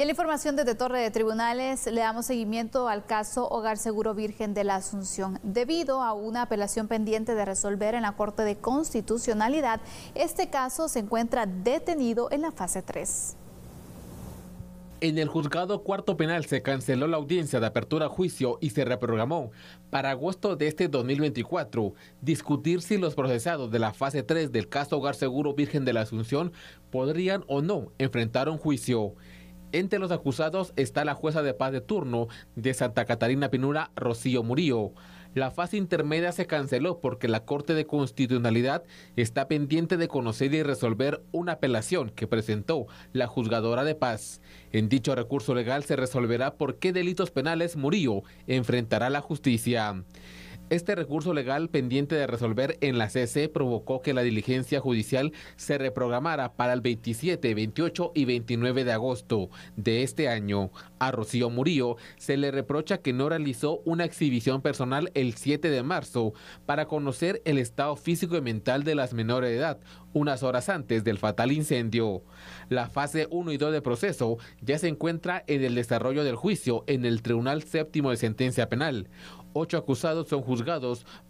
Y en la información desde Torre de Tribunales le damos seguimiento al caso Hogar Seguro Virgen de la Asunción. Debido a una apelación pendiente de resolver en la Corte de Constitucionalidad, este caso se encuentra detenido en la fase 3. En el juzgado cuarto penal se canceló la audiencia de apertura a juicio y se reprogramó para agosto de este 2024 discutir si los procesados de la fase 3 del caso Hogar Seguro Virgen de la Asunción podrían o no enfrentar un juicio. Entre los acusados está la jueza de paz de turno de Santa Catarina Pinura, Rocío Murillo. La fase intermedia se canceló porque la Corte de Constitucionalidad está pendiente de conocer y resolver una apelación que presentó la juzgadora de paz. En dicho recurso legal se resolverá por qué delitos penales Murillo enfrentará la justicia. Este recurso legal pendiente de resolver en la CC provocó que la diligencia judicial se reprogramara para el 27, 28 y 29 de agosto de este año. A Rocío Murillo se le reprocha que no realizó una exhibición personal el 7 de marzo para conocer el estado físico y mental de las menores de edad unas horas antes del fatal incendio. La fase 1 y 2 de proceso ya se encuentra en el desarrollo del juicio en el Tribunal Séptimo de Sentencia Penal. Ocho acusados son juzgados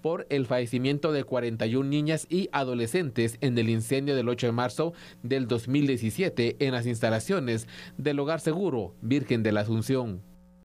por el fallecimiento de 41 niñas y adolescentes en el incendio del 8 de marzo del 2017 en las instalaciones del Hogar Seguro Virgen de la Asunción.